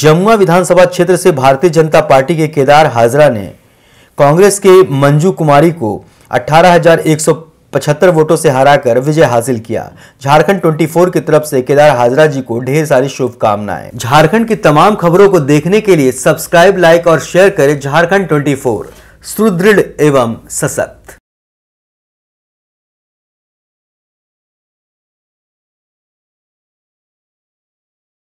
जमुआ विधानसभा क्षेत्र से भारतीय जनता पार्टी के केदार हाजरा ने कांग्रेस के मंजू कुमारी को 18,175 वोटों से हराकर विजय हासिल किया झारखंड 24 की तरफ से केदार हाजरा जी को ढेर सारी शुभकामनाएं झारखंड की तमाम खबरों को देखने के लिए सब्सक्राइब लाइक और शेयर करें झारखंड 24 सुदृढ़ एवं सशक्त